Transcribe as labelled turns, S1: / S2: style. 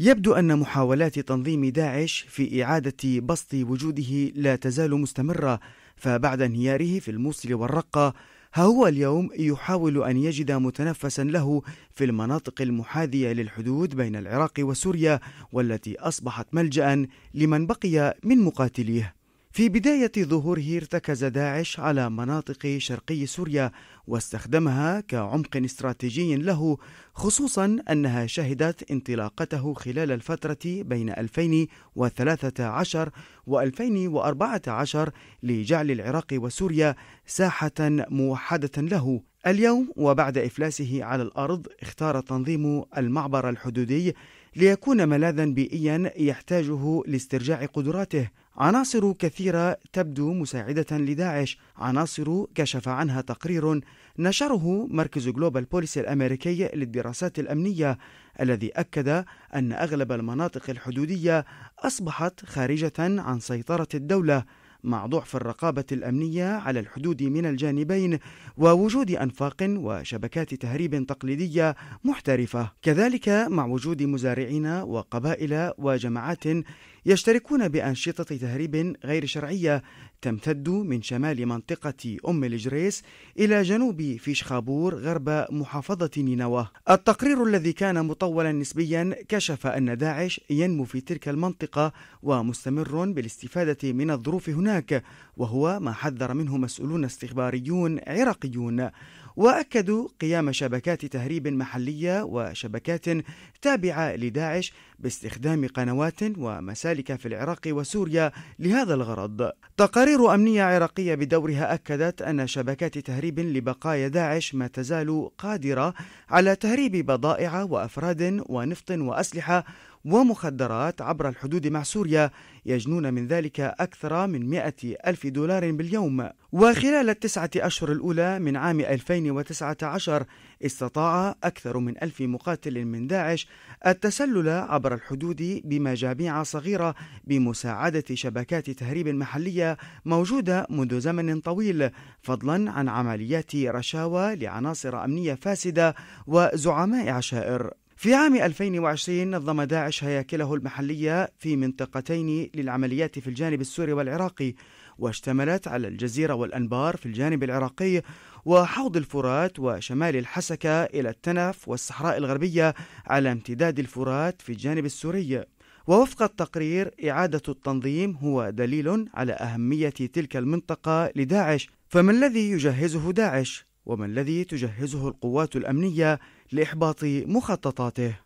S1: يبدو أن محاولات تنظيم داعش في إعادة بسط وجوده لا تزال مستمرة، فبعد انهياره في الموصل والرقة، ها هو اليوم يحاول أن يجد متنفسا له في المناطق المحاذية للحدود بين العراق وسوريا والتي أصبحت ملجأ لمن بقي من مقاتليه. في بداية ظهوره ارتكز داعش على مناطق شرقي سوريا واستخدمها كعمق استراتيجي له خصوصا أنها شهدت انطلاقته خلال الفترة بين 2013 و 2014 لجعل العراق وسوريا ساحة موحدة له اليوم وبعد إفلاسه على الأرض اختار تنظيم المعبر الحدودي ليكون ملاذا بيئيا يحتاجه لاسترجاع قدراته عناصر كثيرة تبدو مساعدة لداعش، عناصر كشف عنها تقرير نشره مركز جلوبال بوليسي الأمريكي للدراسات الأمنية الذي أكد أن أغلب المناطق الحدودية أصبحت خارجة عن سيطرة الدولة، مع ضعف الرقابة الأمنية على الحدود من الجانبين ووجود أنفاق وشبكات تهريب تقليدية محترفة، كذلك مع وجود مزارعين وقبائل وجماعات يشتركون بأنشطة تهريب غير شرعية تمتد من شمال منطقة أم الجريس إلى جنوب فيشخابور غرب محافظة نينوى التقرير الذي كان مطولا نسبيا كشف أن داعش ينمو في تلك المنطقة ومستمر بالاستفادة من الظروف هناك وهو ما حذر منه مسؤولون استخباريون عراقيون وأكدوا قيام شبكات تهريب محلية وشبكات تابعة لداعش باستخدام قنوات ومسالك في العراق وسوريا لهذا الغرض. تقارير أمنية عراقية بدورها أكدت أن شبكات تهريب لبقايا داعش ما تزال قادرة على تهريب بضائع وأفراد ونفط وأسلحة ومخدرات عبر الحدود مع سوريا يجنون من ذلك أكثر من 100 ألف دولار باليوم وخلال التسعة أشهر الأولى من عام 2019 استطاع أكثر من ألف مقاتل من داعش التسلل عبر الحدود بمجاميع صغيرة بمساعدة شبكات تهريب محلية موجودة منذ زمن طويل فضلا عن عمليات رشاوى لعناصر أمنية فاسدة وزعماء عشائر في عام 2020 نظم داعش هياكله المحلية في منطقتين للعمليات في الجانب السوري والعراقي واشتملت على الجزيرة والأنبار في الجانب العراقي وحوض الفرات وشمال الحسكة إلى التنف والصحراء الغربية على امتداد الفرات في الجانب السوري ووفق التقرير إعادة التنظيم هو دليل على أهمية تلك المنطقة لداعش فما الذي يجهزه داعش؟ وما الذي تجهزه القوات الامنيه لاحباط مخططاته